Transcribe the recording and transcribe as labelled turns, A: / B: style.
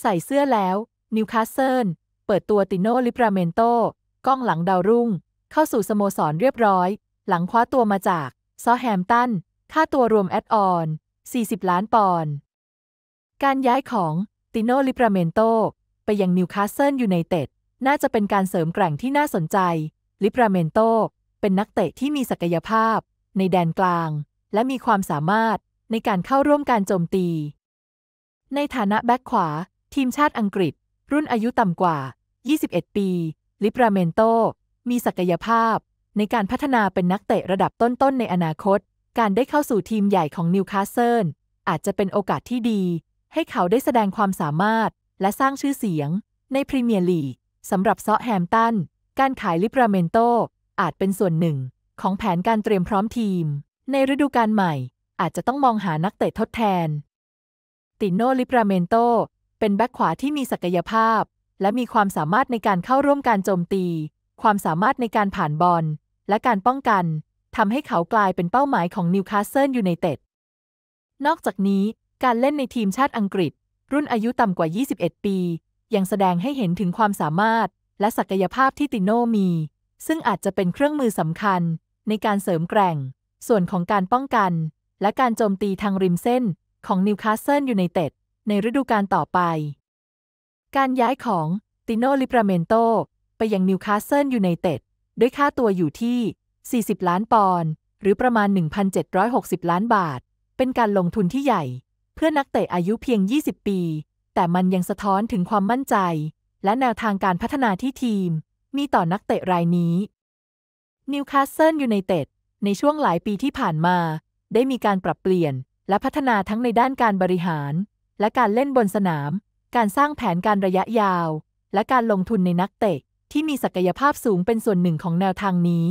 A: ใส่เสื้อแล้วนิวคาสเซิลเปิดตัวติโนลิปราเมนโตกล้องหลังดาวรุ่ง เข้าสู่สโมสรเรียบร้อย หลังคว้าตัวมาจากซอแฮมตันค่าตัวรวมแอดออน40 ล้านปอนด์การย้ายของติโนลิปราเมนโตไปยังนิวคาสเซิลยูไนเต็ดน่าจะเป็นการเสริมแกร่งที่น่าสนใจลิปราเมนโตเป็นนักเตะที่มีศักยภาพ ในแดนกลาง และมีความสามารถในการเข้าร่วมการโจมตี ในฐานะแบ็กขวาทีมชาติอังกฤษ รุ่นอายุต่ำกว่า 21 ปีลิปราเมนโตมีศักยภาพ ในการพัฒนาเป็นนักเตะระดับต้น ๆ ในอนาคต การได้เข้าสู่ทีมใหญ่ของนิวคาสเซิลอาจจะเป็นโอกาสที่ดี ให้เขาได้แสดงความสามารถ และสร้างชื่อเสียง ในพรีเมียร์ลีกสำหรับซอแฮมตันการขายลิปราเมนโตอาจเป็นส่วนหนึ่ง ของแผนการเตรียมพร้อมทีม ในฤดูกาลใหม่ อาจจะต้องมองหานักเตะทดแทนติโนลิปราเมนโตเป็นแบ็คขวาที่มีศักยภาพ และมีความสามารถในการเข้าร่วมการโจมตี ความสามารถในการผ่านบอลและการป้องกัน ทำให้เขากลายเป็นเป้าหมายของนิวคาสเซิลยูไนเต็ดนอกจากนี้การเล่นในทีมชาติอังกฤษ รุ่นอายุต่ำกว่า 21 ปียังแสดงให้เห็นถึงความสามารถและศักยภาพที่ติโนมี ซึ่งอาจจะเป็นเครื่องมือสำคัญ ในการเสริมแกร่ง ส่วนของการป้องกัน และการโจมตีทางริมเส้นของนิวคาสเซิลยูไนเต็ดในฤดูกาลต่อไป การย้ายของ ติโนลิปราเมนโต ไปยังนิวคาสเซิลยูไนเต็ดด้วยค่าตัวอยู่ที่ 40 ล้านปอนด์หรือประมาณ 1,760 ล้านบาท เป็นการลงทุนที่ใหญ่ เพื่อนักเตะอายุเพียง 20 ปี แต่มันยังสะท้อนถึงความมั่นใจ และแนวทางการพัฒนาที่ทีม มีต่อนักเตะรายนี้ นิวคาสเซิลยูไนเต็ดในช่วงหลายปีที่ผ่านมา ได้มีการปรับเปลี่ยนและพัฒนาทั้งในด้านการบริหารและการเล่นบนสนาม การสร้างแผนการระยะยาว และการลงทุนในนักเตะที่มีศักยภาพสูงเป็นส่วนหนึ่งของแนวทางนี้